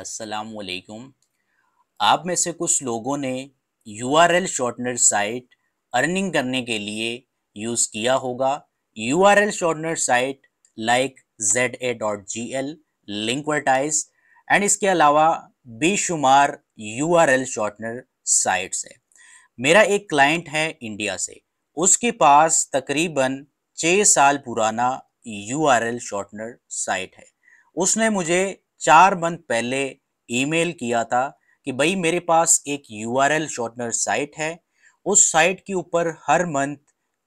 वालेकुम आप में से कुछ लोगों ने U R L shortener site earning करने के लिए यूज़ किया होगा U R L shortener site like Z A dot G L Linkvertise and इसके अलावा बेशुमार U R L shortener sites है मेरा एक क्लाइंट है इंडिया से उसके पास तकरीबन छः साल पुराना U R L shortener site है उसने मुझे चार मंथ पहले ईमेल किया था कि भाई मेरे पास एक U R L shortener site है उस साइट के ऊपर हर मंथ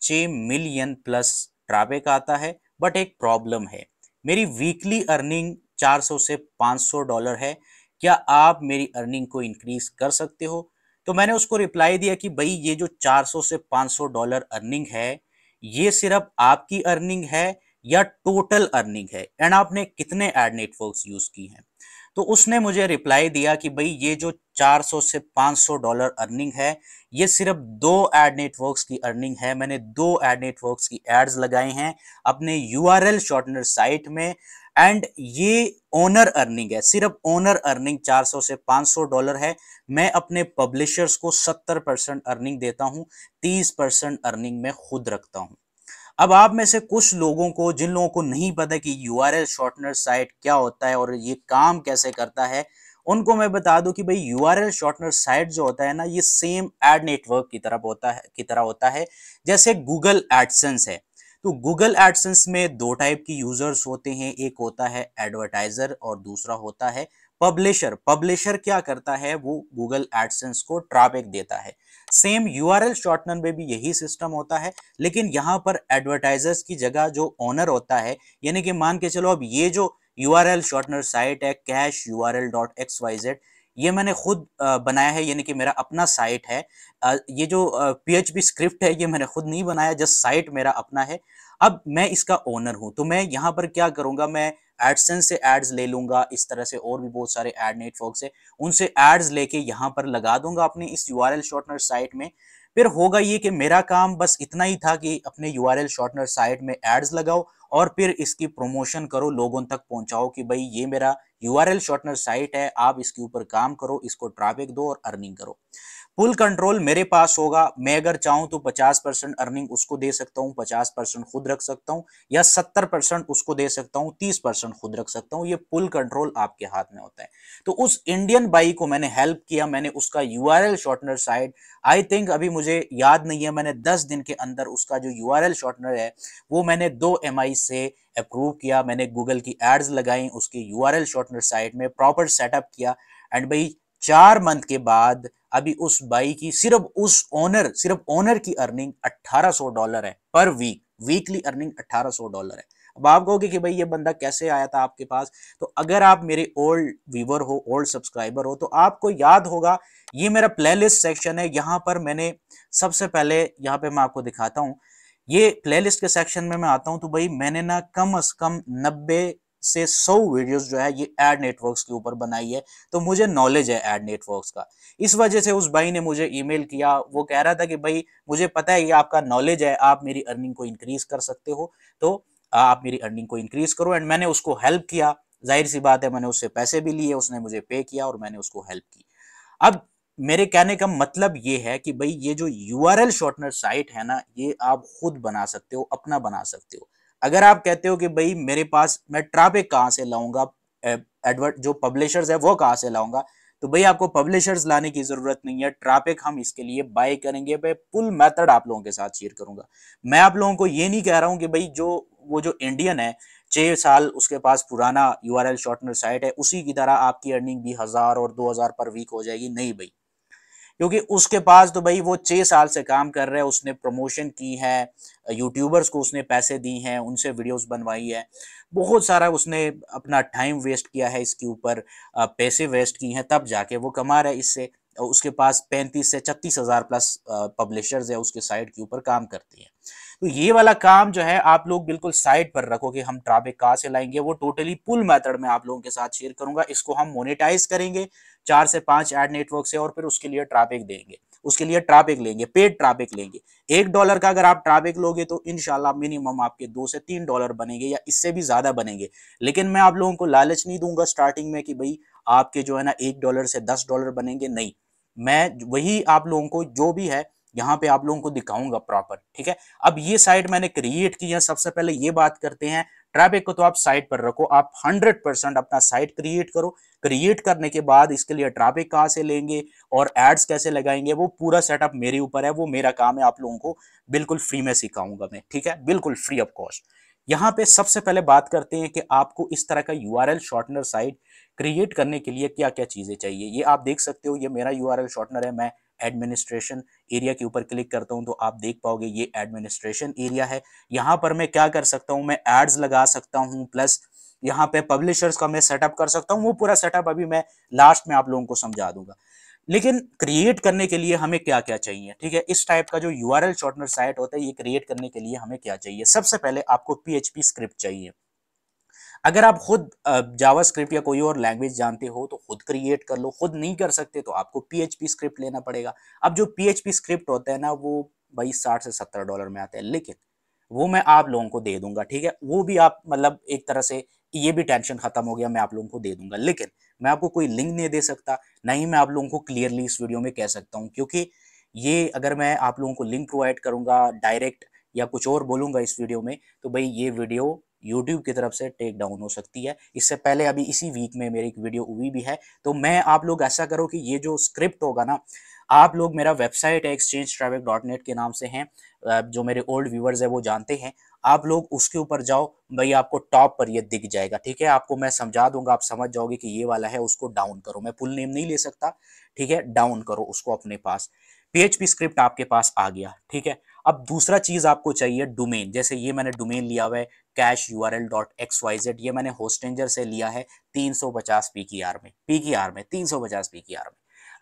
छ मिलियन प्लस ट्रैफिक आता है बट एक प्रॉब्लम है मेरी वीकली अर्निंग 400 से 500 डॉलर है क्या आप मेरी अर्निंग को इंक्रीज कर सकते हो तो मैंने उसको रिप्लाई दिया कि भाई ये जो 400 से 500 डॉलर अर्निंग है ये सिर्फ आपकी अर्निंग है या टोटल अर्निंग है एंड आपने कितने एड नेटवर्क्स यूज की हैं तो उसने मुझे रिप्लाई दिया कि भाई ये जो 400 से 500 डॉलर अर्निंग है ये सिर्फ दो एड नेटवर्क्स की अर्निंग है मैंने दो एड नेटवर्क्स की एड्स लगाए हैं अपने U R L shortener site में एंड ये ओनर अर्निंग है सिर्फ ओनर अर्निंग 400 से 500 डॉलर है मैं अपने पब्लिशर्स को 70 परसेंट अर्निंग देता हूँ 30 परसेंट अर्निंग में खुद रखता हूँ अब आप में से कुछ लोगों को जिन लोगों को नहीं पता कि U R L shortener site क्या होता है और ये काम कैसे करता है उनको मैं बता दूं कि भाई U R L shortener site जो होता है ना ये सेम एड नेटवर्क की तरफ होता है की तरह होता है जैसे गूगल एडसेंस है तो गूगल एडसेंस में दो टाइप के यूजर्स होते हैं एक होता है एडवर्टाइजर और दूसरा होता है पब्लिशर पब्लिशर क्या करता है वो गूगल एडसेंस को ट्रैफिक देता है same U R L shortener में भी यही सिस्टम होता है लेकिन यहाँ पर एडवर्टाइजर्स की जगह जो ऑनर होता है यानी कि मान के चलो अब ये जो U R L shortener site है cash U R L dot X Y Z ये मैंने खुद बनाया है यानी कि मेरा अपना साइट है ये जो पी एच पी स्क्रिप्ट है ये मैंने खुद नहीं बनाया जस्ट साइट मेरा अपना है अब मैं इसका ओनर हूँ तो मैं यहाँ पर क्या करूँगा मैं एडसेंस से एड्स ले लूंगा इस तरह से और भी बहुत सारे एड नेटवर्क से उनसे एड्स लेके यहाँ पर लगा दूंगा अपने इस यू आर शॉर्टनर साइट में फिर होगा ये कि मेरा काम बस इतना ही था कि अपने यू आर शॉर्टनर साइट में एड्स लगाओ और फिर इसकी प्रमोशन करो लोगों तक पहुंचाओ कि भाई ये मेरा यू आर शॉर्टनर साइट है आप इसके ऊपर काम करो इसको ट्रैफिक दो और अर्निंग करो फुल कंट्रोल मेरे पास होगा मैं अगर चाहूं तो 50 परसेंट अर्निंग उसको दे सकता हूं 50 परसेंट खुद रख सकता हूं या 70 परसेंट उसको दे सकता हूं 30 परसेंट खुद रख सकता हूं ये फुल कंट्रोल आपके हाथ में होता है तो उस इंडियन बाई को मैंने हेल्प किया मैंने उसका U R shortener site I think अभी मुझे याद नहीं है मैंने दस दिन के अंदर उसका जो यू आर शॉर्टनर है वो मैंने दो एम से अप्रूव किया मैंने गूगल की एड्स लगाई उसके यू आर शॉर्टनर साइट में प्रॉपर सेटअप किया एंड भाई चार मंथ के बाद अभी उस बाई की सिर्फ उस ओनर सिर्फ ओनर की अर्निंग 1800 डॉलर है पर वीक वीकली अर्निंग 1800 डॉलर है अब आप कहोगे कि भाई ये बंदा कैसे आया था आपके पास तो अगर आप मेरे ओल्ड व्यूवर हो ओल्ड सब्सक्राइबर हो तो आपको याद होगा ये मेरा प्लेलिस्ट सेक्शन है यहाँ पर मैंने सबसे पहले यहाँ पे मैं आपको दिखाता हूँ ये प्लेलिस्ट के सेक्शन में मैं आता हूँ तो भाई मैंने ना कम अज कम नब्बे से सौ वीडियोस जो है ये एड नेटवर्क्स के ऊपर बनाई है तो मुझे नॉलेज है एड नेटवर्क्स का इस वजह से उस भाई ने मुझे ईमेल किया वो कह रहा था कि भाई मुझे पता है ये आपका नॉलेज है आप मेरी अर्निंग को इंक्रीज कर सकते हो तो आप मेरी अर्निंग को इंक्रीज करो एंड मैंने उसको हेल्प किया जाहिर सी बात है मैंने उससे पैसे भी लिए उसने मुझे पे किया और मैंने उसको हेल्प की अब मेरे कहने का मतलब ये है कि भाई ये जो U R L shortener site है ना ये आप खुद बना सकते हो अपना बना सकते हो अगर आप कहते हो कि भाई मेरे पास मैं ट्रैफिक कहाँ से लाऊंगा एडवर्ट जो पब्लिशर्स है वो कहाँ से लाऊंगा तो भाई आपको पब्लिशर्स लाने की जरूरत नहीं है ट्रैफिक हम इसके लिए बाय करेंगे भाई फुल मेथड आप लोगों के साथ शेयर करूंगा मैं आप लोगों को ये नहीं कह रहा हूँ कि भाई जो वो जो इंडियन है छह साल उसके पास पुराना U R L shortener site है उसी की तरह आपकी अर्निंग भी हज़ार और दो हज़ार पर वीक हो जाएगी नहीं भाई क्योंकि उसके पास तो भाई वो छः साल से काम कर रहे हैं उसने प्रमोशन की है यूट्यूबर्स को उसने पैसे दी हैं उनसे वीडियोस बनवाई है बहुत सारा उसने अपना टाइम वेस्ट किया है इसके ऊपर पैसे वेस्ट किए हैं तब जाके वो कमा रहा है इससे उसके पास पैंतीस से छत्तीस हज़ार प्लस पब्लिशर्स है उसके साइड के ऊपर काम करती हैं तो ये वाला काम जो है आप लोग बिल्कुल साइड पर रखो कि हम ट्राफिक कहाँ से लाएंगे वो टोटली पुल मेथड में आप लोगों के साथ शेयर करूंगा इसको हम मोनेटाइज करेंगे चार से पांच एड नेटवर्क से और फिर उसके लिए ट्राफिक देंगे उसके लिए ट्राफिक लेंगे पेड ट्राफिक लेंगे एक डॉलर का अगर आप ट्राफिक लोगे तो इनशाला मिनिमम आपके दो से तीन डॉलर बनेंगे या इससे भी ज़्यादा बनेंगे लेकिन मैं आप लोगों को लालच नहीं दूंगा स्टार्टिंग में कि भाई आपके जो है ना एक डॉलर से दस डॉलर बनेंगे नहीं मैं वही आप लोगों को जो भी है यहाँ पे आप लोगों को दिखाऊंगा प्रॉपर ठीक है अब ये साइट मैंने क्रिएट की है सबसे पहले ये बात करते हैं ट्रैफिक को तो आप साइट पर रखो आप 100 परसेंट अपना साइट क्रिएट करो क्रिएट करने के बाद इसके लिए ट्रैफिक कहाँ से लेंगे और एड्स कैसे लगाएंगे वो पूरा सेटअप मेरे ऊपर है वो मेरा काम है आप लोगों को बिल्कुल फ्री में सिखाऊंगा मैं ठीक है बिल्कुल फ्री ऑफ कॉस्ट यहाँ पे सबसे पहले बात करते हैं कि आपको इस तरह का U R shortener site create करने के लिए क्या क्या चीज़ें चाहिए ये आप देख सकते हो ये मेरा यू आर शॉर्टनर है मैं एडमिनिस्ट्रेशन एरिया के ऊपर क्लिक करता हूं तो आप देख पाओगे ये एडमिनिस्ट्रेशन एरिया है यहाँ पर मैं क्या कर सकता हूँ मैं एड्स लगा सकता हूँ प्लस यहाँ पे पब्लिशर्स का मैं सेटअप कर सकता हूँ वो पूरा सेटअप अभी मैं लास्ट में आप लोगों को समझा दूंगा लेकिन क्रिएट करने के लिए हमें क्या क्या चाहिए ठीक है इस टाइप का जो यू आर शॉर्टनर साइट होता है ये क्रिएट करने के लिए हमें क्या चाहिए सबसे पहले आपको पी स्क्रिप्ट चाहिए अगर आप खुद जावा स्क्रिप्ट या कोई और लैंग्वेज जानते हो तो खुद क्रिएट कर लो खुद नहीं कर सकते तो आपको पीएचपी स्क्रिप्ट लेना पड़ेगा अब जो पीएचपी स्क्रिप्ट होता है ना वो भाई साठ से सत्तर डॉलर में आता है लेकिन वो मैं आप लोगों को दे दूंगा ठीक है वो भी आप मतलब एक तरह से ये भी टेंशन खत्म हो गया मैं आप लोगों को दे दूंगा लेकिन मैं आपको कोई लिंक नहीं दे सकता ना ही मैं आप लोगों को क्लियरली इस वीडियो में कह सकता हूँ क्योंकि ये अगर मैं आप लोगों को लिंक प्रोवाइड करूँगा डायरेक्ट या कुछ और बोलूँगा इस वीडियो में तो भाई ये वीडियो यूट्यूब की तरफ से टेक डाउन हो सकती है इससे पहले अभी इसी वीक में मेरी एक वीडियो हुई भी है तो मैं आप लोग ऐसा करो कि ये जो स्क्रिप्ट होगा ना आप लोग मेरा वेबसाइट है एक्सचेंज ट्रैवल डॉट नेट के नाम से हैं जो मेरे ओल्ड व्यूवर्स है वो जानते हैं आप लोग उसके ऊपर जाओ भाई आपको टॉप पर ये दिख जाएगा ठीक है आपको मैं समझा दूंगा आप समझ जाओगे कि ये वाला है उसको डाउन करो मैं फुल नेम नहीं ले सकता ठीक है डाउन करो उसको अपने पास पीएचपी स्क्रिप्ट आपके पास आ गया ठीक है अब दूसरा चीज आपको चाहिए डोमेन जैसे ये मैंने डोमेन लिया हुआ है cash U R L dot X Y Z ये मैंने होस्टेंजर से लिया है तीन सौ पचास पी की आर में पी की आर में तीन सौ पचास पी की आर में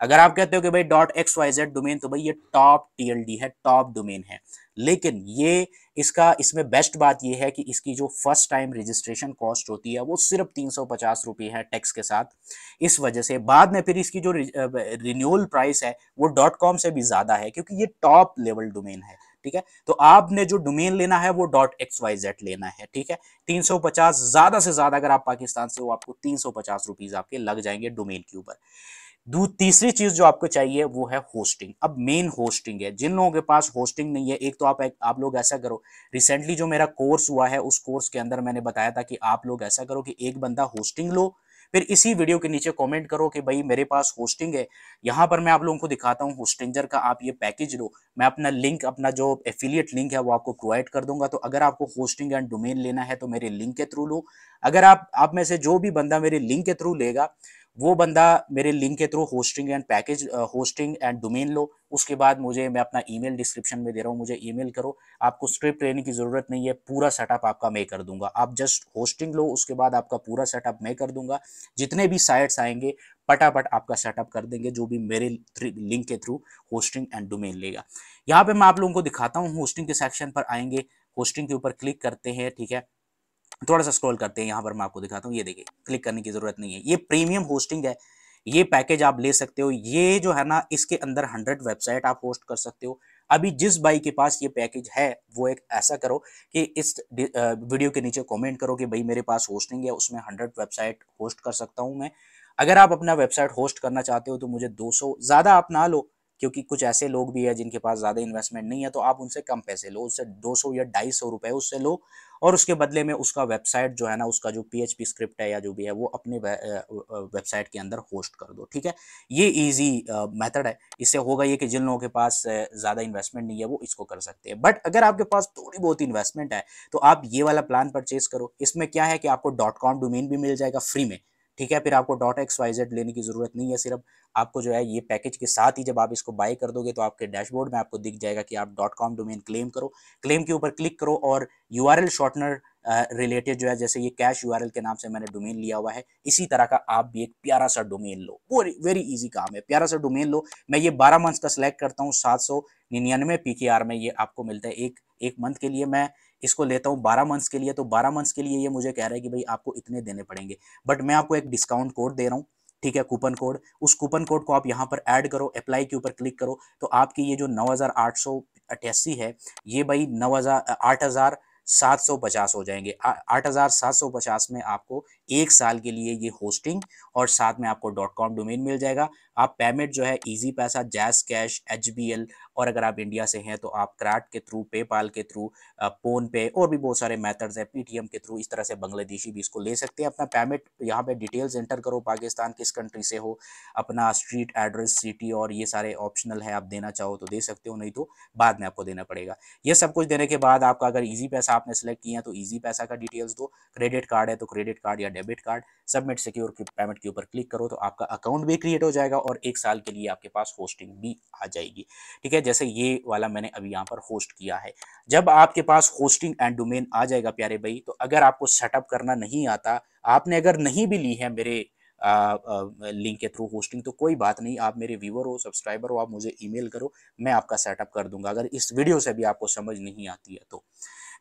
अगर आप कहते हो कि भाई dot X Y Z domain तो भाई ये टॉप टीएलडी है टॉप डोमेन है लेकिन ये इसका इसमें बेस्ट बात यह है कि इसकी जो फर्स्ट टाइम रजिस्ट्रेशन कॉस्ट होती है वो सिर्फ तीन सौ पचास रुपये है टैक्स के साथ इस वजह से बाद में फिर इसकी जो रिन्यूअल प्राइस है वो डॉट कॉम से भी ज़्यादा है क्योंकि ये टॉप लेवल डोमेन है ठीक है तो आपने जो डोमेन लेना है वो डॉट एक्स वाई जेड लेना है ठीक है 350 ज्यादा से ज्यादा अगर आप पाकिस्तान से हो आपको 350 रुपीस आपके लग जाएंगे डोमेन के ऊपर तीसरी चीज जो आपको चाहिए वो है होस्टिंग अब मेन होस्टिंग है जिन लोगों के पास होस्टिंग नहीं है एक तो आप एक, आप लोग ऐसा करो रिसेंटली जो मेरा कोर्स हुआ है उस कोर्स के अंदर मैंने बताया था कि आप लोग ऐसा करो कि एक बंदा होस्टिंग लो फिर इसी वीडियो के नीचे कमेंट करो कि भाई मेरे पास होस्टिंग है यहाँ पर मैं आप लोगों को दिखाता हूँ होस्टिंगर का आप ये पैकेज लो मैं अपना लिंक अपना जो एफिलियट लिंक है वो आपको प्रोवाइड कर दूंगा तो अगर आपको होस्टिंग एंड डोमेन लेना है तो मेरे लिंक के थ्रू लो अगर आप आप में से जो भी बंदा मेरे लिंक के थ्रू लेगा वो बंदा मेरे लिंक के through hosting and package hosting and domain लो उसके बाद मुझे मैं अपना ईमेल डिस्क्रिप्शन में दे रहा हूँ मुझे ईमेल करो आपको स्क्रिप्ट लेने की ज़रूरत नहीं है पूरा सेटअप आपका मैं कर दूंगा आप जस्ट होस्टिंग लो उसके बाद आपका पूरा सेटअप मैं कर दूंगा जितने भी साइट्स आएंगे पटापट आपका सेटअप कर देंगे जो भी मेरे लिंक के थ्रू होस्टिंग एंड डोमेन लेगा यहाँ पर मैं आप लोगों को दिखाता हूँ होस्टिंग के सेक्शन पर आएंगे होस्टिंग के ऊपर क्लिक करते हैं ठीक है थोड़ा सा स्क्रॉल करते हैं यहाँ पर मैं आपको दिखाता हूँ ये देखिए क्लिक करने की ज़रूरत नहीं है ये प्रीमियम होस्टिंग है ये पैकेज आप ले सकते हो ये जो है ना इसके अंदर हंड्रेड वेबसाइट आप होस्ट कर सकते हो अभी जिस भाई के पास ये पैकेज है वो एक ऐसा करो कि इस वीडियो के नीचे कमेंट करो कि भाई मेरे पास होस्टिंग है उसमें हंड्रेड वेबसाइट होस्ट कर सकता हूँ मैं अगर आप अपना वेबसाइट होस्ट करना चाहते हो तो मुझे 200 ज़्यादा आप ना लो क्योंकि कुछ ऐसे लोग भी हैं जिनके पास ज़्यादा इन्वेस्टमेंट नहीं है तो आप उनसे कम पैसे लो उससे दो या ढाई सौ उससे लो और उसके बदले में उसका वेबसाइट जो है ना उसका जो पी स्क्रिप्ट है या जो भी है वो अपने वेबसाइट के अंदर होस्ट कर दो ठीक है ये ईजी मैथड है इससे होगा ये कि जिन लोगों के पास ज़्यादा इन्वेस्टमेंट नहीं है वो इसको कर सकते हैं बट अगर आपके पास थोड़ी बहुत इन्वेस्टमेंट है तो आप ये वाला प्लान परचेज करो इसमें क्या है कि आपको डॉट कॉम डोमेन भी मिल जाएगा फ्री में ठीक है फिर आपको डॉट एक्स वाई जेड लेने की ज़रूरत नहीं है सिर्फ आपको जो है ये पैकेज के साथ ही जब आप इसको बाय कर दोगे तो आपके डैशबोर्ड में आपको दिख जाएगा कि आप डॉट कॉम डोमेन क्लेम करो क्लेम के ऊपर क्लिक करो और U R L shortener related जो है जैसे ये कैश यू के नाम से मैंने डोमेन लिया हुआ है इसी तरह का आप भी एक प्यारा सा डोमेन लो वो वेरी इजी काम है प्यारा सा डोमेन लो मैं ये बारह मंथ्स का सिलेक्ट करता हूँ सात सौ निन्यानवे पी में ये आपको मिलता है एक एक मंथ के लिए मैं इसको लेता हूँ बारह मंथ्स के लिए तो बारह मंथ्स के लिए ये मुझे कह रहा है कि भाई आपको इतने देने पड़ेंगे बट मैं आपको एक डिस्काउंट कोड दे रहा हूँ ठीक है कूपन कोड उस कूपन कोड को आप यहाँ पर ऐड करो अप्लाई के ऊपर क्लिक करो तो आपकी ये जो नौ है ये भाई नौ हज़ार सात सौ पचास हो जाएंगे आठ हज़ार सात सौ पचास में आपको एक साल के लिए ये होस्टिंग और साथ में आपको डॉट कॉम डोमेन मिल जाएगा आप पेमेंट जो है इजी पैसा जैस कैश एच और अगर आप इंडिया से हैं तो आप क्राट के थ्रू पेपाल के थ्रू फोन पे और भी बहुत सारे मेथड्स हैं पीटीएम के थ्रू इस तरह से बांग्लादेशी भी इसको ले सकते हैं अपना पेमेंट यहाँ पे डिटेल्स एंटर करो पाकिस्तान किस कंट्री से हो अपना स्ट्रीट एड्रेस सिटी और ये सारे ऑप्शनल है आप देना चाहो तो दे सकते हो नहीं तो बाद में आपको देना पड़ेगा ये सब कुछ देने के बाद आपका अगर ईजी पैसा आपने सेलेक्ट किया तो ईजी पैसा का डिटेल्स दो क्रेडिट कार्ड है तो क्रेडिट कार्ड या debit card submit secure payment के ऊपर क्लिक करो तो आपका अकाउंट भी क्रिएट हो जाएगा और एक साल के लिए आपके पास होस्टिंग भी आ जाएगी ठीक है जैसे ये वाला मैंने अभी यहाँ पर होस्ट किया है जब आपके पास होस्टिंग एंड डोमेन आ जाएगा प्यारे भाई तो अगर आपको सेटअप करना नहीं आता आपने अगर नहीं भी ली है मेरे आ, आ, लिंक के थ्रू होस्टिंग तो कोई बात नहीं आप मेरे व्यूवर हो सब्सक्राइबर हो आप मुझे ईमेल करो मैं आपका सेटअप कर दूंगा अगर इस वीडियो से भी आपको समझ नहीं आती है तो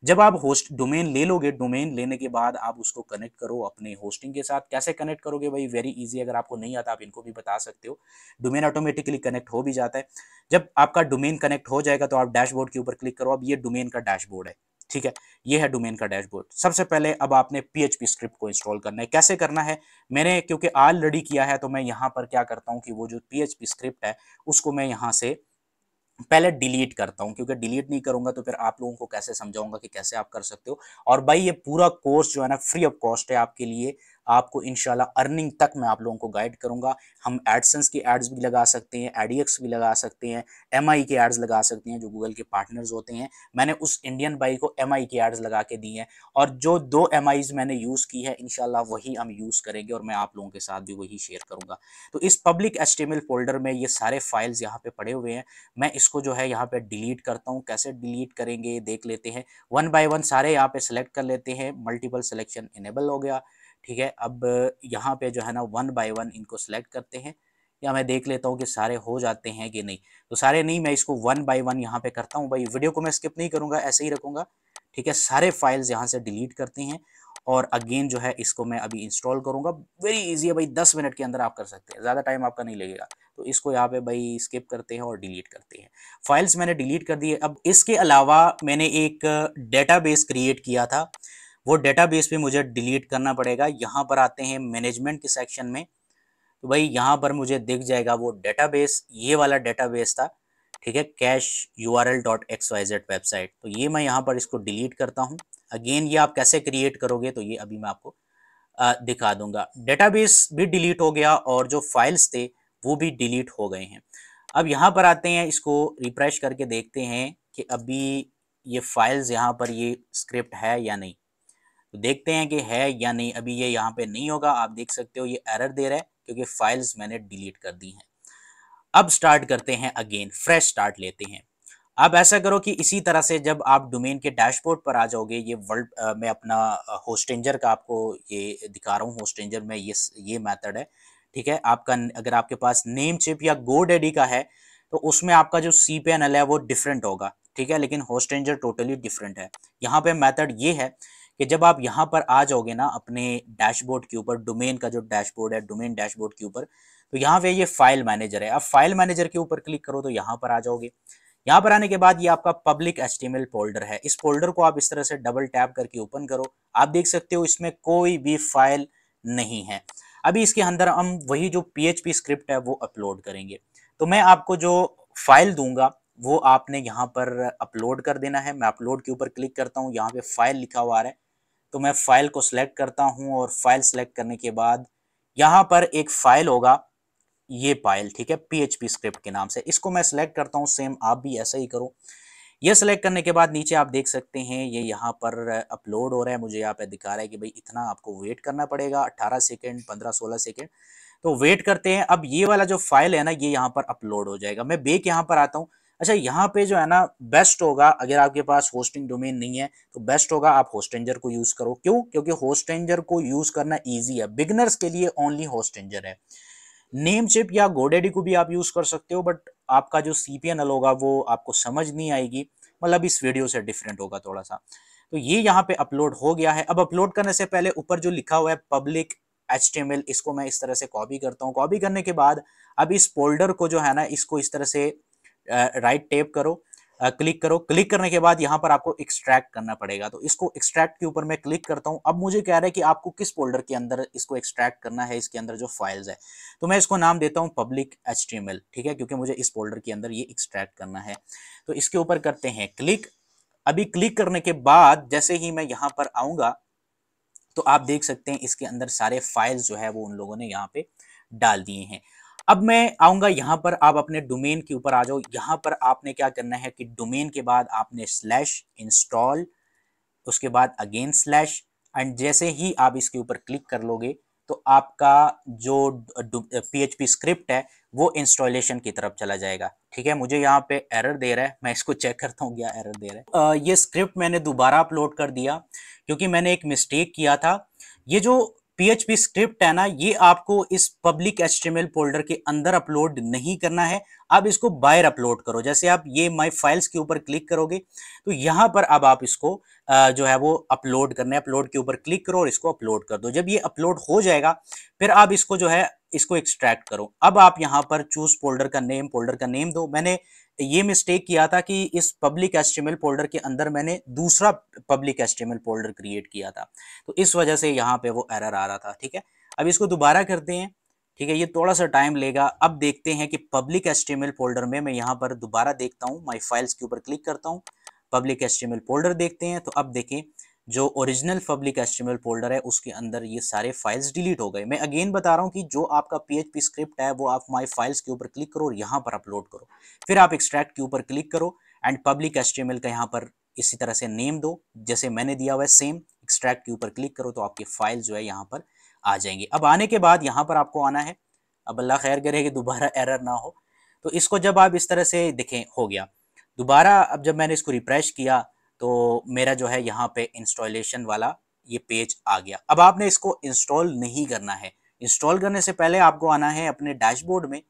जब आप होस्ट डोमेन ले लोगे डोमेन लेने के बाद आप उसको कनेक्ट करो अपने होस्टिंग के साथ कैसे कनेक्ट करोगे भाई वेरी इजी अगर आपको नहीं आता आप इनको भी बता सकते हो डोमेन ऑटोमेटिकली कनेक्ट हो भी जाता है जब आपका डोमेन कनेक्ट हो जाएगा तो आप डैशबोर्ड के ऊपर क्लिक करो अब ये डोमेन का डैशबोर्ड है ठीक है ये है डोमेन का डैशबोर्ड सबसे पहले अब आपने पीएचपी स्क्रिप्ट को इंस्टॉल करना है कैसे करना है मैंने क्योंकि ऑलरेडी किया है तो मैं यहाँ पर क्या करता हूँ कि वो जो पीएचपी स्क्रिप्ट है उसको मैं यहाँ से पहले डिलीट करता हूँ क्योंकि डिलीट नहीं करूंगा तो फिर आप लोगों को कैसे समझाऊंगा कि कैसे आप कर सकते हो और भाई ये पूरा कोर्स जो है ना फ्री ऑफ कॉस्ट है आपके लिए आपको इनशाला अर्निंग तक मैं आप लोगों को गाइड करूंगा हम एडसन्स के एड्स भी लगा सकते हैं एडीएक्स भी लगा सकते हैं एम के एड्स लगा सकते हैं जो गूगल के पार्टनर्स होते हैं मैंने उस इंडियन बाई को एम के एड्स लगा के दी हैं और जो दो एम मैंने यूज़ की है इनशाला वही हम यूज़ करेंगे और मैं आप लोगों के साथ भी वही शेयर करूँगा तो इस पब्लिक एस फोल्डर में ये सारे फाइल्स यहाँ पर पड़े हुए हैं मैं इसको जो है यहाँ पर डिलीट करता हूँ कैसे डिलीट करेंगे देख लेते हैं वन बाई वन सारे यहाँ पर सेलेक्ट कर लेते हैं मल्टीपल सेलेक्शन इनेबल हो गया ठीक है अब यहाँ पे जो है ना वन बाय वन इनको सेलेक्ट करते हैं या मैं देख लेता हूँ कि सारे हो जाते हैं कि नहीं तो सारे नहीं मैं इसको वन बाय वन यहाँ पे करता हूँ भाई वीडियो को मैं स्किप नहीं करूँगा ऐसे ही रखूँगा ठीक है सारे फाइल्स यहाँ से डिलीट करते हैं और अगेन जो है इसको मैं अभी इंस्टॉल करूँगा वेरी ईजी है भाई दस मिनट के अंदर आप कर सकते हैं ज़्यादा टाइम आपका नहीं लगेगा तो इसको यहाँ पे भाई स्किप करते हैं और डिलीट करते हैं फाइल्स मैंने डिलीट कर दिए अब इसके अलावा मैंने एक डेटाबेस क्रिएट किया था वो डेटाबेस भी मुझे डिलीट करना पड़ेगा यहाँ पर आते हैं मैनेजमेंट के सेक्शन में तो भाई यहाँ पर मुझे दिख जाएगा वो डेटाबेस ये वाला डेटाबेस था ठीक है cash U R L dot X Y Z website तो ये मैं यहाँ पर इसको डिलीट करता हूँ अगेन ये आप कैसे क्रिएट करोगे तो ये अभी मैं आपको आ, दिखा दूंगा डेटाबेस भी डिलीट हो गया और जो फाइल्स थे वो भी डिलीट हो गए हैं अब यहाँ पर आते हैं इसको रिफ्रेश करके देखते हैं कि अभी ये फाइल्स यहाँ पर ये स्क्रिप्ट है या नहीं तो देखते हैं कि है या नहीं अभी ये यहाँ पे नहीं होगा आप देख सकते हो ये एरर दे रहा है क्योंकि फाइल्स मैंने डिलीट कर दी हैं अब स्टार्ट करते हैं अगेन फ्रेश स्टार्ट लेते हैं अब ऐसा करो कि इसी तरह से जब आप डोमेन के डैशबोर्ड पर आ जाओगे ये वर्ल्ड मैं अपना होस्टेंजर का आपको ये दिखा रहा हूँ होस्टेंजर में ये ये मैथड है ठीक है आपका अगर आपके पास नेम चिप या गो डेडी का है तो उसमें आपका जो सी पी एन एल है वो डिफरेंट होगा ठीक है लेकिन होस्टेंजर टोटली डिफरेंट है यहाँ पे मैथड ये है कि जब आप यहाँ पर आ जाओगे ना अपने डैशबोर्ड के ऊपर डोमेन का जो डैशबोर्ड है डोमेन डैशबोर्ड के ऊपर तो यहाँ पे ये फाइल मैनेजर है आप फाइल मैनेजर के ऊपर क्लिक करो तो यहाँ पर आ जाओगे यहाँ पर आने के बाद ये आपका पब्लिक एस्टीमेल फोल्डर है इस फोल्डर को आप इस तरह से डबल टैप करके ओपन करो आप देख सकते हो इसमें कोई भी फाइल नहीं है अभी इसके अंदर हम वही जो पी स्क्रिप्ट है वो अपलोड करेंगे तो मैं आपको जो फाइल दूंगा वो आपने यहाँ पर अपलोड कर देना है मैं अपलोड के ऊपर क्लिक करता हूँ यहाँ पे फाइल लिखा हुआ आ रहा है तो मैं फाइल को सिलेक्ट करता हूं और फाइल सेलेक्ट करने के बाद यहां पर एक फाइल होगा ये फाइल ठीक है पीएचपी स्क्रिप्ट के नाम से इसको मैं सिलेक्ट करता हूँ सेम आप भी ऐसा ही करो ये सिलेक्ट करने के बाद नीचे आप देख सकते हैं ये यहाँ पर अपलोड हो रहा है मुझे यहाँ पे दिखा रहा है कि भाई इतना आपको वेट करना पड़ेगा 18 सेकेंड 15-16 सेकेंड तो वेट करते हैं अब ये वाला जो फाइल है ना ये यहाँ पर अपलोड हो जाएगा मैं बेक यहाँ पर आता हूँ अच्छा यहाँ पे जो है ना बेस्ट होगा अगर आपके पास होस्टिंग डोमेन नहीं है तो बेस्ट होगा आप होस्टेंजर को यूज़ करो क्यों क्योंकि होस्टेंजर को यूज़ करना ईजी है बिगनर्स के लिए ओनली होस्टेंजर है नेम चिप या गोडेडी को भी आप यूज़ कर सकते हो बट आपका जो सी पी होगा वो आपको समझ नहीं आएगी मतलब इस वीडियो से डिफरेंट होगा थोड़ा सा तो ये यहाँ पे अपलोड हो गया है अब अपलोड करने से पहले ऊपर जो लिखा हुआ है पब्लिक एच इसको मैं इस तरह से कॉपी करता हूँ कॉपी करने के बाद अब इस फोल्डर को जो है ना इसको इस तरह से राइट टेप करो क्लिक करो क्लिक करने के बाद यहाँ पर आपको एक्सट्रैक्ट करना पड़ेगा तो इसको एक्सट्रैक्ट के ऊपर मैं क्लिक करता हूँ अब मुझे कह रहा है कि आपको किस फोल्डर के अंदर इसको एक्सट्रैक्ट करना है इसके अंदर जो फाइल्स है तो मैं इसको नाम देता हूँ पब्लिक एच ठीक है क्योंकि मुझे इस फोल्डर के अंदर ये एक्सट्रैक्ट करना है तो इसके ऊपर करते हैं क्लिक अभी क्लिक करने के बाद जैसे ही मैं यहाँ पर आऊँगा तो आप देख सकते हैं इसके अंदर सारे फाइल्स जो है वो उन लोगों ने यहाँ पे डाल दिए हैं अब मैं आऊँगा यहाँ पर आप अपने डोमेन के ऊपर आ जाओ यहाँ पर आपने क्या करना है कि डोमेन के बाद आपने स्लैश इंस्टॉल उसके बाद अगेन स्लैश एंड जैसे ही आप इसके ऊपर क्लिक कर लोगे तो आपका जो पी स्क्रिप्ट है वो इंस्टॉलेशन की तरफ चला जाएगा ठीक है मुझे यहाँ पे एरर दे रहा है मैं इसको चेक करता हूँ क्या एरर दे रहा है आ, ये स्क्रिप्ट मैंने दोबारा अपलोड कर दिया क्योंकि मैंने एक मिस्टेक किया था ये जो php स्क्रिप्ट है ना ये आपको इस पब्लिक html फोल्डर के अंदर अपलोड नहीं करना है अब इसको बायर अपलोड करो जैसे आप ये माई फाइल्स के ऊपर क्लिक करोगे तो यहाँ पर अब आप इसको जो है वो अपलोड करने अपलोड के ऊपर क्लिक करो और इसको अपलोड कर दो जब ये अपलोड हो जाएगा फिर आप इसको जो है इसको एक्सट्रैक्ट करो अब आप यहाँ पर चूज फोल्डर का नेम फोल्डर का नेम दो मैंने ये मिस्टेक किया था कि इस पब्लिक एस्टिमेल फोल्डर के अंदर मैंने दूसरा पब्लिक एस्टिमेल फोल्डर क्रिएट किया था तो इस वजह से यहाँ पे वो एरर आ रहा था ठीक है अब इसको दोबारा करते हैं ठीक है ये थोड़ा सा टाइम लेगा अब देखते हैं कि पब्लिक एस्टिमेल फोल्डर में मैं यहाँ पर दोबारा देखता हूँ माई फाइल्स के ऊपर क्लिक करता हूँ पब्लिक एस्टिमेल फोल्डर देखते हैं तो अब देखें जो ओरिजिनल पब्लिक एस्टिमेल फोल्डर है उसके अंदर ये सारे फाइल्स डिलीट हो गए मैं अगेन बता रहा हूँ कि जो आपका पी स्क्रिप्ट है वो आप माई फाइल्स के ऊपर क्लिक करो और यहाँ पर अपलोड करो फिर आप एक्सट्रैक्ट के ऊपर क्लिक करो एंड पब्लिक एस्टीमेल का यहाँ पर इसी तरह से नेम दो जैसे मैंने दिया हुआ है सेम एक्सट्रैक्ट के ऊपर क्लिक करो तो आपकी फाइल जो है यहाँ पर आ जाएंगे अब आने के बाद यहाँ पर आपको आना है अब अल्लाह खैर करे कि दोबारा एरर ना हो तो इसको जब आप इस तरह से दिखें हो गया दोबारा अब जब मैंने इसको रिफ्रेश किया तो मेरा जो है यहाँ पे इंस्टॉलेशन वाला ये पेज आ गया अब आपने इसको इंस्टॉल नहीं करना है इंस्टॉल करने से पहले आपको आना है अपने डैशबोर्ड में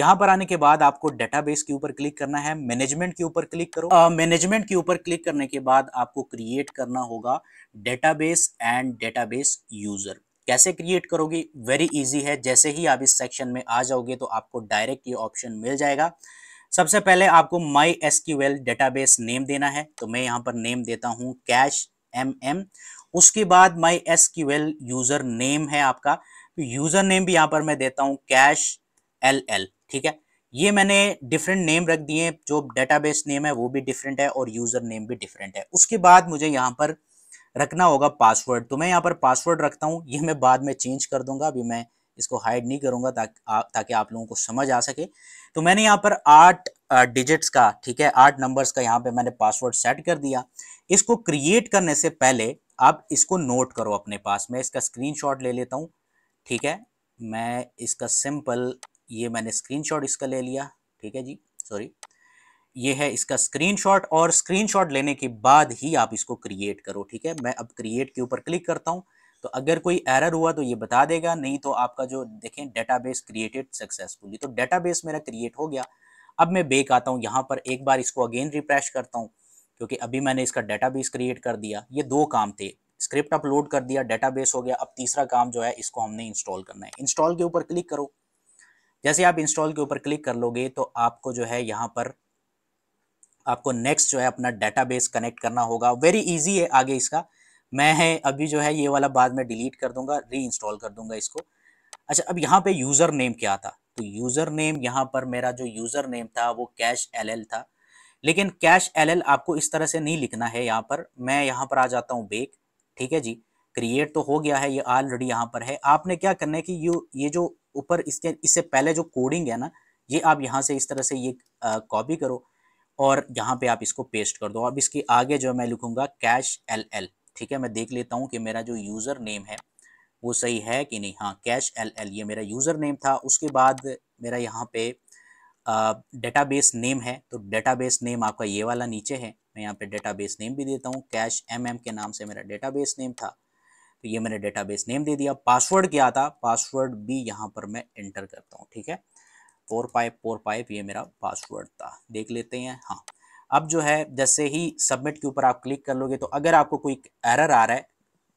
यहाँ पर आने के बाद आपको डेटाबेस के ऊपर क्लिक करना है मैनेजमेंट के ऊपर क्लिक करो मैनेजमेंट के ऊपर क्लिक करने के बाद आपको क्रिएट करना होगा डेटाबेस एंड डेटाबेस यूजर कैसे क्रिएट करोगे वेरी इजी है जैसे ही आप इस सेक्शन में आ जाओगे तो आपको डायरेक्ट ये ऑप्शन मिल जाएगा सबसे पहले आपको माई एस डेटाबेस नेम देना है तो मैं यहाँ पर नेम देता हूँ कैश एम एम उसके बाद माई एस यूज़र नेम है आपका तो यूज़र नेम भी यहाँ पर मैं देता हूँ कैश एल एल ठीक है ये मैंने डिफरेंट नेम रख दिए जो डेटाबेस नेम है वो भी डिफरेंट है और यूज़र नेम भी डिफरेंट है उसके बाद मुझे यहाँ पर रखना होगा पासवर्ड तो मैं यहाँ पर पासवर्ड रखता हूँ ये मैं बाद में चेंज कर दूंगा अभी मैं इसको हाइड नहीं करूँगा ताकि ताकि आप लोगों को समझ आ सके तो मैंने यहाँ पर आठ डिजिट्स का ठीक है आठ नंबर्स का यहाँ पे मैंने पासवर्ड सेट कर दिया इसको क्रिएट करने से पहले आप इसको नोट करो अपने पास मैं इसका स्क्रीनशॉट ले लेता हूँ ठीक है मैं इसका सिंपल ये मैंने स्क्रीनशॉट इसका ले लिया ठीक है जी सॉरी ये है इसका स्क्रीनशॉट और स्क्रीनशॉट लेने के बाद ही आप इसको क्रिएट करो ठीक है मैं अब क्रिएट के ऊपर क्लिक करता हूँ तो अगर कोई एरर हुआ तो ये बता देगा नहीं तो आपका जो देखें डेटाबेस क्रिएटेड सक्सेसफुली तो डेटाबेस मेरा क्रिएट हो गया अब मैं बेक आता हूँ यहाँ पर एक बार इसको अगेन रिफ्रेश करता हूँ क्योंकि अभी मैंने इसका डेटाबेस क्रिएट कर दिया ये दो काम थे स्क्रिप्ट अपलोड कर दिया डेटाबेस हो गया अब तीसरा काम जो है इसको हमने इंस्टॉल करना है इंस्टॉल के ऊपर क्लिक करो जैसे आप इंस्टॉल के ऊपर क्लिक कर लोगे तो आपको जो है यहाँ पर आपको नेक्स्ट जो है अपना डेटाबेस कनेक्ट करना होगा वेरी इजी है आगे इसका मैं है अभी जो है ये वाला बाद में डिलीट कर दूंगा री इंस्टॉल कर दूंगा इसको अच्छा अब यहाँ पे यूज़र नेम क्या था तो यूज़र नेम यहाँ पर मेरा जो यूज़र नेम था वो कैश एल था लेकिन कैश एल आपको इस तरह से नहीं लिखना है यहाँ पर मैं यहाँ पर आ जाता हूँ बेक ठीक है जी क्रिएट तो हो गया है ये ऑलरेडी यहाँ पर है आपने क्या करना है कि यू ये जो ऊपर इसके इससे पहले जो कोडिंग है ना ये आप यहाँ से इस तरह से ये कॉपी करो और यहाँ पे आप इसको पेस्ट कर दो अब इसके आगे जो मैं लिखूँगा कैश एल एल ठीक है मैं देख लेता हूँ कि मेरा जो यूज़र नेम है वो सही है कि नहीं हाँ कैश एल एल ये मेरा यूज़र नेम था उसके बाद मेरा यहाँ पे डेटाबेस नेम है तो डेटाबेस नेम आपका ये वाला नीचे है मैं यहाँ पे डेटाबेस नेम भी देता हूँ कैश एम एम के नाम से मेरा डेटाबेस नेम था तो ये मैंने डेटाबेस नेम दे दिया पासवर्ड क्या था पासवर्ड भी यहाँ पर मैं एंटर करता हूँ ठीक है फोर फाइव फोर फाइव ये मेरा पासवर्ड था देख लेते हैं हाँ अब जो है जैसे ही सबमिट के ऊपर आप क्लिक कर लोगे तो अगर आपको कोई एरर आ रहा है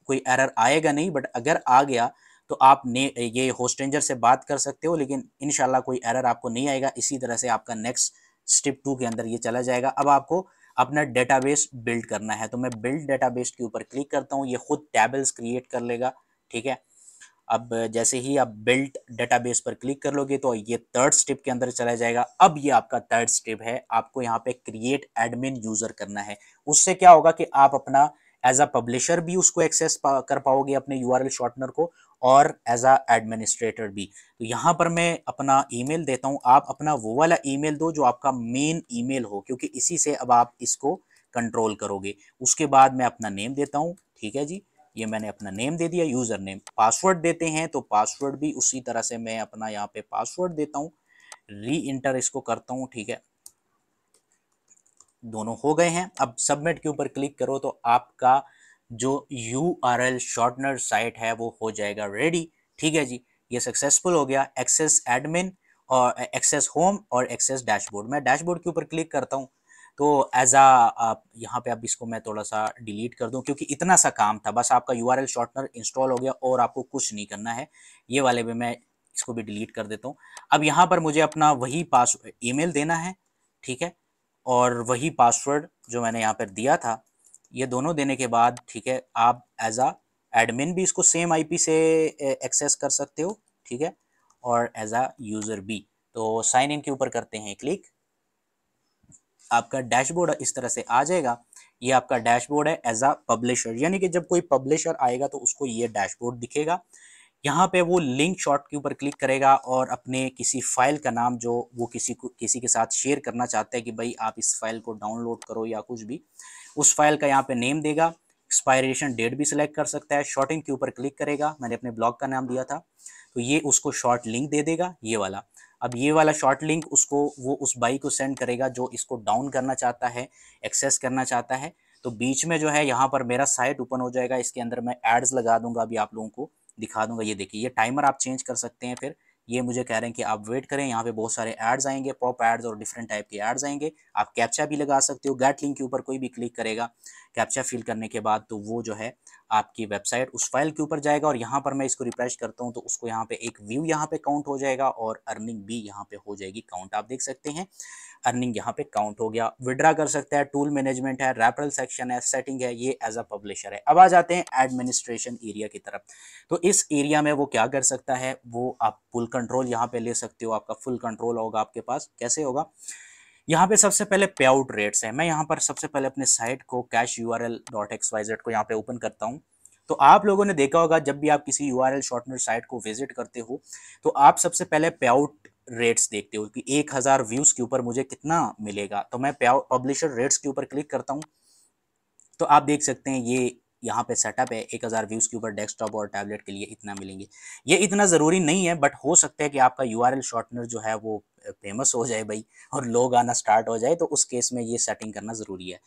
कोई एरर आएगा नहीं बट अगर आ गया तो आप ने ये होस्टेंजर से बात कर सकते हो लेकिन इनशाला कोई एरर आपको नहीं आएगा इसी तरह से आपका नेक्स्ट स्टेप टू के अंदर ये चला जाएगा अब आपको अपना डेटाबेस बिल्ड करना है तो मैं बिल्ड डेटाबेस के ऊपर क्लिक करता हूँ ये खुद टेबल्स क्रिएट कर लेगा ठीक है अब जैसे ही आप बिल्ट डेटाबेस पर क्लिक कर लोगे तो ये थर्ड स्टेप के अंदर चला जाएगा अब ये आपका थर्ड स्टेप है आपको यहाँ पे क्रिएट एडमिन यूज़र करना है उससे क्या होगा कि आप अपना एज अ पब्लिशर भी उसको एक्सेस कर पाओगे अपने यू आर शॉर्टनर को और एज अ एडमिनिस्ट्रेटर भी तो यहाँ पर मैं अपना ईमेल देता हूँ आप अपना वो वाला ईमेल दो जो आपका मेन ईमेल हो क्योंकि इसी से अब आप इसको कंट्रोल करोगे उसके बाद मैं अपना नेम देता हूँ ठीक है जी ये मैंने अपना नेम दे दिया यूज़र नेम पासवर्ड देते हैं तो पासवर्ड भी उसी तरह से मैं अपना यहाँ पे पासवर्ड देता हूँ री इंटर इसको करता हूँ ठीक है दोनों हो गए हैं अब सबमिट के ऊपर क्लिक करो तो आपका जो U R L shortener site है वो हो जाएगा रेडी ठीक है जी ये सक्सेसफुल हो गया एक्सेस एडमिन और एक्सेस होम और एक्सेस डैशबोर्ड मैं डैशबोर्ड के ऊपर क्लिक करता हूँ तो एज आ यहाँ पे अब इसको मैं थोड़ा सा डिलीट कर दूँ क्योंकि इतना सा काम था बस आपका यू आर शॉर्टनर इंस्टॉल हो गया और आपको कुछ नहीं करना है ये वाले भी मैं इसको भी डिलीट कर देता हूँ अब यहाँ पर मुझे अपना वही पास मेल देना है ठीक है और वही पासवर्ड जो मैंने यहाँ पर दिया था ये दोनों देने के बाद ठीक है आप एज आ एडमिन भी इसको सेम आईपी से एक्सेस कर सकते हो ठीक है और एज आ यूज़र भी तो साइन इन के ऊपर करते हैं क्लिक आपका डैशबोर्ड इस तरह से आ जाएगा ये आपका डैशबोर्ड है एज अ पब्लिशर यानी कि जब कोई पब्लिशर आएगा तो उसको ये डैशबोर्ड दिखेगा यहाँ पे वो लिंक शॉट के ऊपर क्लिक करेगा और अपने किसी फाइल का नाम जो वो किसी को किसी के साथ शेयर करना चाहता है कि भाई आप इस फाइल को डाउनलोड करो या कुछ भी उस फाइल का यहाँ पे नेम देगा एक्सपायरेशन डेट भी सिलेक्ट कर सकता है शॉर्टिंग के ऊपर क्लिक करेगा मैंने अपने ब्लॉग का नाम दिया था तो ये उसको शॉर्ट लिंक दे देगा ये वाला अब ये वाला शॉर्ट लिंक उसको वो उस बाई को सेंड करेगा जो इसको डाउन करना चाहता है एक्सेस करना चाहता है तो बीच में जो है यहाँ पर मेरा साइट ओपन हो जाएगा इसके अंदर मैं एड्स लगा दूंगा अभी आप लोगों को दिखा दूंगा ये देखिए ये टाइमर आप चेंज कर सकते हैं फिर ये मुझे कह रहे हैं कि आप वेट करें यहाँ पे बहुत सारे एड्स आएंगे पॉप एड्स और डिफरेंट टाइप के एड्स आएंगे आप कैप्चा भी लगा सकते हो गैट लिंक के ऊपर कोई भी क्लिक करेगा कैप्चा फिल करने के बाद तो वो जो है आपकी वेबसाइट उस फाइल के ऊपर जाएगा और यहाँ पर मैं इसको रिफ्रेश करता हूँ तो उसको यहाँ पे एक व्यू यहाँ पे काउंट हो जाएगा और अर्निंग भी यहाँ पे हो जाएगी काउंट आप देख सकते हैं अर्निंग यहाँ पे काउंट हो गया विड्रा कर सकता है टूल मैनेजमेंट है रेफरल सेक्शन है सेटिंग है ये एज अ पब्लिशर है अब आ जाते हैं एडमिनिस्ट्रेशन एरिया की तरफ तो इस एरिया में वो क्या कर सकता है वो आप फुल कंट्रोल यहाँ पे ले सकते हो आपका फुल कंट्रोल होगा आपके पास कैसे होगा यहाँ पे सबसे पहले पे आउट रेट्स है मैं यहाँ पर सबसे पहले अपने साइट को cash U R L dot X Y Z को यहाँ पे ओपन करता हूँ तो आप लोगों ने देखा होगा जब भी आप किसी U R L shortener site को विजिट करते हो तो आप सबसे पहले पे आउट रेट्स देखते हो कि एक हज़ार व्यूज़ के ऊपर मुझे कितना मिलेगा तो मैं पे पब्लिशर रेट्स के ऊपर क्लिक करता हूँ तो आप देख सकते हैं ये यहाँ पे सेटअप है एक हज़ार व्यूज़ के ऊपर डेस्कटॉप और टैबलेट के लिए इतना मिलेंगे ये इतना ज़रूरी नहीं है बट हो सकता है कि आपका यू आर एल शॉर्टनर जो है वो फेमस हो जाए भाई और लोग आना स्टार्ट हो जाए तो उस केस में ये सेटिंग करना ज़रूरी है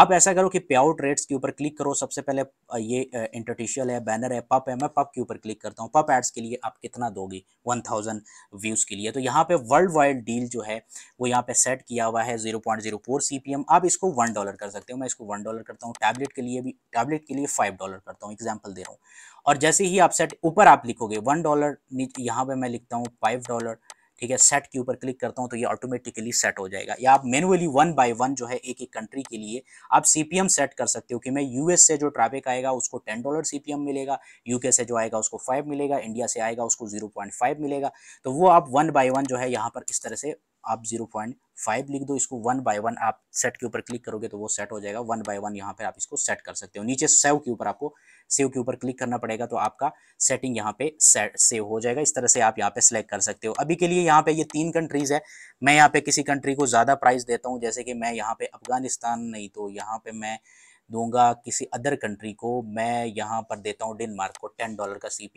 आप ऐसा करो कि प्याओ ट्रेड्स के ऊपर क्लिक करो सबसे पहले ये इंटरटिशियल है बैनर है पप है मैं पप के ऊपर क्लिक करता हूँ पप एड्स के लिए आप कितना दोगे वन थाउजेंड व्यूज़ के लिए तो यहाँ पे वर्ल्ड वाइड डील जो है वो यहाँ पे सेट किया हुआ है zero point zero four C P M आप इसको वन डॉलर कर सकते हो मैं इसको वन डॉलर करता हूँ टैबलेट के लिए भी टैबलेट के लिए फाइव डॉलर करता हूँ एग्जाम्पल दे रहा हूँ और जैसे ही आप सेट ऊपर आप लिखोगे वन डॉलर यहाँ पे मैं लिखता हूँ फाइव डॉलर ठीक है सेट के ऊपर क्लिक करता हूँ तो ये ऑटोमेटिकली सेट हो जाएगा या आप मैनुअली वन बाय वन जो है एक एक कंट्री के लिए आप सीपीएम सेट कर सकते हो कि मैं यूएस से जो ट्रैफिक आएगा उसको टेन डॉलर सीपीएम मिलेगा यूके से जो आएगा उसको फाइव मिलेगा इंडिया से आएगा उसको जीरो पॉइंट फाइव मिलेगा तो वो आप वन बाय वन जो है यहाँ पर इस तरह से आप जीरो पॉइंट फाइव लिख दो इसको वन बाय वन आप सेट के ऊपर क्लिक करोगे तो वो सेट हो जाएगा वन बाय वन यहाँ पर आप इसको सेट कर सकते हो नीचे सेव के ऊपर आपको सेव के ऊपर क्लिक करना पड़ेगा तो आपका सेटिंग यहाँ पे सेव हो जाएगा इस तरह से आप यहाँ पे सिलेक्ट कर सकते हो अभी के लिए यहाँ पे ये तीन कंट्रीज है मैं यहाँ पे किसी कंट्री को ज़्यादा प्राइस देता हूँ जैसे कि मैं यहाँ पे अफगानिस्तान नहीं तो यहाँ पे मैं दूंगा किसी अदर कंट्री को मैं यहाँ पर देता हूँ डेनमार्क को टेन डॉलर का सी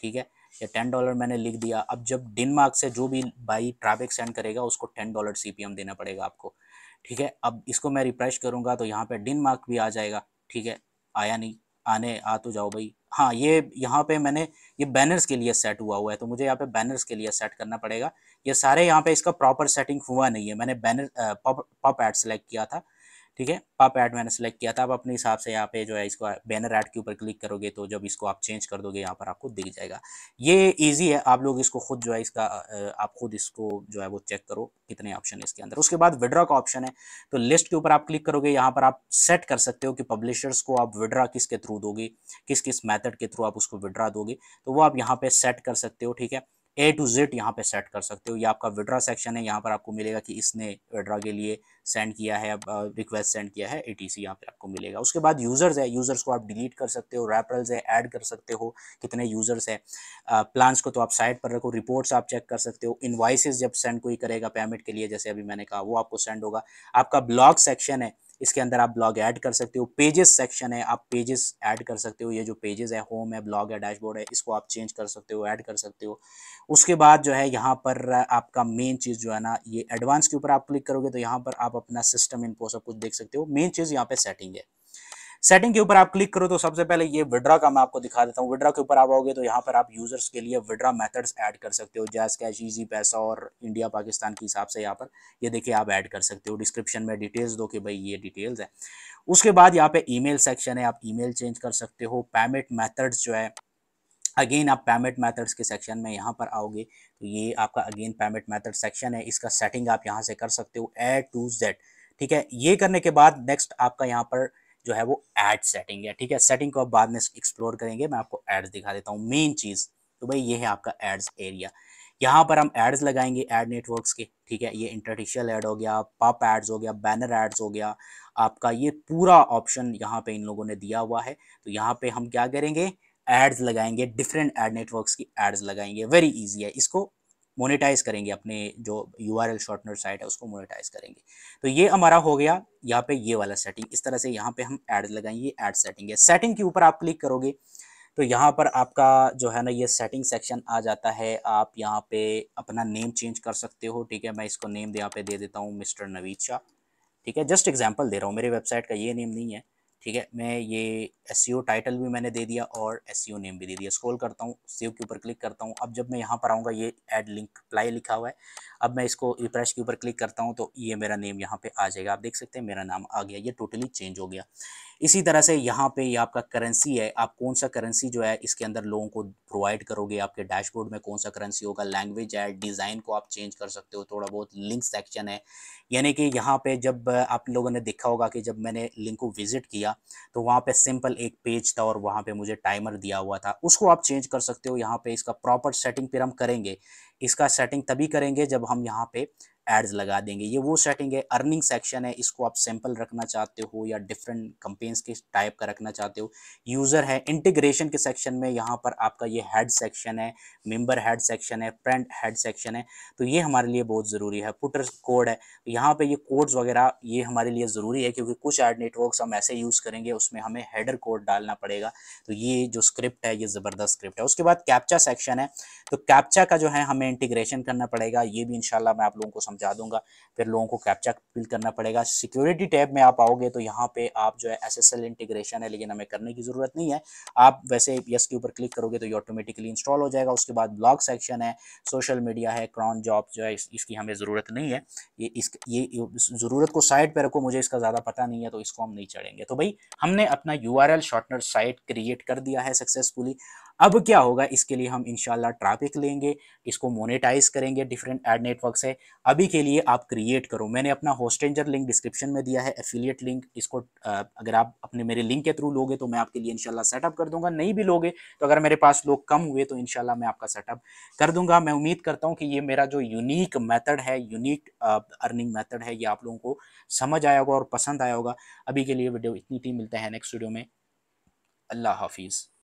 ठीक है या टेन डॉलर मैंने लिख दिया अब जब डेनमार्क से जो भी बाई ट्रैफिक सेंड करेगा उसको टेन डॉलर सी देना पड़ेगा आपको ठीक है अब इसको मैं रिफ्रेश करूँगा तो यहाँ पर डेनमार्क भी आ जाएगा ठीक है आया नहीं आने आ तो जाओ भाई हाँ ये यहाँ पे मैंने ये बैनर्स के लिए सेट हुआ हुआ है तो मुझे यहाँ पे बैनर्स के लिए सेट करना पड़ेगा ये सारे यहाँ पे इसका प्रॉपर सेटिंग हुआ नहीं है मैंने banner pop pop ad select किया था ठीक है आप ऐड मैंने सेलेक्ट किया था आप अपने हिसाब से यहाँ पे जो है इसको बैनर ऐड के ऊपर क्लिक करोगे तो जब इसको आप चेंज कर दोगे यहाँ पर आपको दिख जाएगा ये ईजी है आप लोग इसको खुद जो है इसका आप खुद इसको जो है वो चेक करो कितने ऑप्शन है इसके अंदर उसके बाद विड्रा का ऑप्शन है तो लिस्ट के ऊपर आप क्लिक करोगे यहाँ पर आप सेट कर सकते हो कि पब्लिशर्स को आप विड्रा किसके थ्रू दोगे किस किस मैथड के थ्रू आप उसको विड्रा दोगे तो वो आप यहाँ पे सेट कर सकते हो ठीक है ए टू जेड यहाँ पे सेट कर सकते हो ये आपका विड्रा सेक्शन है यहाँ पर आपको मिलेगा कि इसने विड्रा के लिए सेंड किया है रिक्वेस्ट सेंड किया है ए टी सी यहाँ पर आपको मिलेगा उसके बाद यूज़र्स है यूज़र्स को आप डिलीट कर सकते हो रेफरल्स है ऐड कर सकते हो कितने यूज़र्स है प्लान्स को तो आप साइट पर रखो रिपोर्ट्स आप चेक कर सकते हो इन्वाइसिस जब सेंड कोई करेगा पेमेंट के लिए जैसे अभी मैंने कहा वो आपको सेंड होगा आपका ब्लॉग सेक्शन है इसके अंदर आप ब्लॉग ऐड कर सकते हो पेजेस सेक्शन है आप पेजेस ऐड कर सकते हो ये जो पेजेस है होम है ब्लॉग है डैशबोर्ड है इसको आप चेंज कर सकते हो ऐड कर सकते हो उसके बाद जो है यहाँ पर आपका मेन चीज़ जो है ना ये एडवांस के ऊपर आप क्लिक करोगे तो यहाँ पर आप अपना सिस्टम इनको सब कुछ देख सकते हो मेन चीज़ यहाँ पर सेटिंग है सेटिंग के ऊपर आप क्लिक करो तो सबसे पहले ये विड्रा का मैं आपको दिखा देता हूँ विड्रा के ऊपर आप आओगे तो यहाँ पर आप यूजर्स के लिए विड्रा मेथड्स ऐड कर सकते हो जैस कैश ईजी पैसा और इंडिया पाकिस्तान के हिसाब से यहाँ पर ये देखिए आप ऐड कर सकते हो डिस्क्रिप्शन में डिटेल्स दो कि भाई ये डिटेल्स है उसके बाद यहाँ पे ईमेल सेक्शन है आप ईमेल चेंज कर सकते हो पेमेंट मैथड्स जो है अगेन आप पेमेंट मैथड्स के सेक्शन में यहाँ पर आओगे तो ये आपका अगेन पेमेंट मैथड सेक्शन है इसका सेटिंग आप यहाँ से कर सकते हो ए टू जेड ठीक है ये करने के बाद नेक्स्ट आपका यहाँ पर जो है वो एड सेटिंग है ठीक है सेटिंग को आप बाद में एक्सप्लोर करेंगे मैं आपको एड्स दिखा देता हूँ मेन चीज़ तो भाई ये है आपका एड्स एरिया यहाँ पर हम एड्स लगाएंगे एड नेटवर्क्स के ठीक है ये इंटरटिशियल एड हो गया पप एड्स हो गया बैनर एड्स हो गया आपका ये पूरा ऑप्शन यहाँ पे इन लोगों ने दिया हुआ है तो यहाँ पे हम क्या करेंगे एड्स लगाएंगे डिफरेंट एड नेटवर्क्स की एड्स लगाएंगे वेरी इजी है इसको मोनेटाइज करेंगे अपने जो U R L shortener site है उसको मोनेटाइज करेंगे तो ये हमारा हो गया यहाँ पे ये वाला सेटिंग इस तरह से यहाँ पे हम ऐड लगाएंगे एड सेटिंग है सेटिंग के ऊपर आप क्लिक करोगे तो यहाँ पर आपका जो है ना ये सेटिंग सेक्शन आ जाता है आप यहाँ पे अपना नेम चेंज कर सकते हो ठीक है मैं इसको नेम यहाँ पे दे देता हूँ मिस्टर नवीद शाह ठीक है जस्ट एग्जाम्पल दे रहा हूँ मेरे वेबसाइट का ये नेम नहीं है ठीक है मैं ये एस टाइटल e भी मैंने दे दिया और एस नेम e भी दे दिया स्क्रॉल करता हूँ सेव के ऊपर क्लिक करता हूँ अब जब मैं यहाँ पर आऊँगा ये एड लिंक अप्लाई लिखा हुआ है अब मैं इसको रिफ्रेश के ऊपर क्लिक करता हूँ तो ये मेरा नेम यहाँ पे आ जाएगा आप देख सकते हैं मेरा नाम आ गया ये टोटली चेंज हो गया इसी तरह से यहाँ पे ये आपका करेंसी है आप कौन सा करेंसी जो है इसके अंदर लोगों को प्रोवाइड करोगे आपके डैशबोर्ड में कौन सा करेंसी होगा लैंग्वेज है डिज़ाइन को आप चेंज कर सकते हो थोड़ा बहुत लिंक सेक्शन है यानी कि यहाँ पे जब आप लोगों ने देखा होगा कि जब मैंने लिंक को विजिट किया तो वहाँ पे सिंपल एक पेज था और वहाँ पे मुझे टाइमर दिया हुआ था उसको आप चेंज कर सकते हो यहाँ पे इसका प्रॉपर सेटिंग फिर हम करेंगे इसका सेटिंग तभी करेंगे जब हम यहाँ पे एड्स लगा देंगे ये वो सेटिंग है अर्निंग सेक्शन है इसको आप सैंपल रखना चाहते हो या डिफरेंट कंपेन्स के टाइप का रखना चाहते हो यूज़र है इंटीग्रेशन के सेक्शन में यहाँ पर आपका ये हेड सेक्शन है मेंबर हेड सेक्शन है फ्रेंड हेड सेक्शन है तो ये हमारे लिए बहुत ज़रूरी है पुटर कोड है तो यहाँ पर ये कोड्स वगैरह ये हमारे लिए ज़रूरी है क्योंकि कुछ एड नेटवर्कस हम ऐसे यूज़ करेंगे उसमें हमें हेडर कोड डालना पड़ेगा तो ये जो स्क्रिप्ट है ये ज़बरदस्त स्क्रिप्ट है उसके बाद कैप्चा सेक्शन है तो कैप्चा का जो है हमें इंटीग्रेशन करना पड़ेगा ये भी इंशाल्लाह मैं आप लोगों को समझा दूंगा फिर लोगों को कैप्चा फिल करना पड़ेगा सिक्योरिटी टैब में आप आओगे तो यहाँ पे आप जो है एसएसएल इंटीग्रेशन है लेकिन हमें करने की ज़रूरत नहीं है आप वैसे यस के ऊपर क्लिक करोगे तो ये ऑटोमेटिकली इंस्टॉल हो जाएगा उसके बाद ब्लॉग सेक्शन है सोशल मीडिया है क्रॉन जॉब जो है इसकी हमें ज़रूरत नहीं है ये इस ये ज़रूरत को साइड पर रखो मुझे इसका ज़्यादा पता नहीं है तो इसको हम नहीं चढ़ेंगे तो भाई हमने अपना U R shortener site create कर दिया है सक्सेसफुली अब क्या होगा इसके लिए हम इनशाला ट्रैफिक लेंगे इसको मोनेटाइज करेंगे डिफरेंट एड नेटवर्क से अभी के लिए आप क्रिएट करो मैंने अपना होस्टेंजर लिंक डिस्क्रिप्शन में दिया है एफिलिएट लिंक इसको अगर आप अपने मेरे लिंक के थ्रू लोगे तो मैं आपके लिए इनशाला सेटअप कर दूंगा नहीं भी लोगे तो अगर मेरे पास लोग कम हुए तो इनशाला मैं आपका सेटअप कर दूंगा मैं उम्मीद करता हूँ कि ये मेरा जो यूनिक मैथड है यूनिक अर्निंग मैथड है ये आप लोगों को समझ आया होगा और पसंद आया होगा अभी के लिए वीडियो इतनी थी मिलता है नेक्स्ट वीडियो में अल्लाह हाफिज़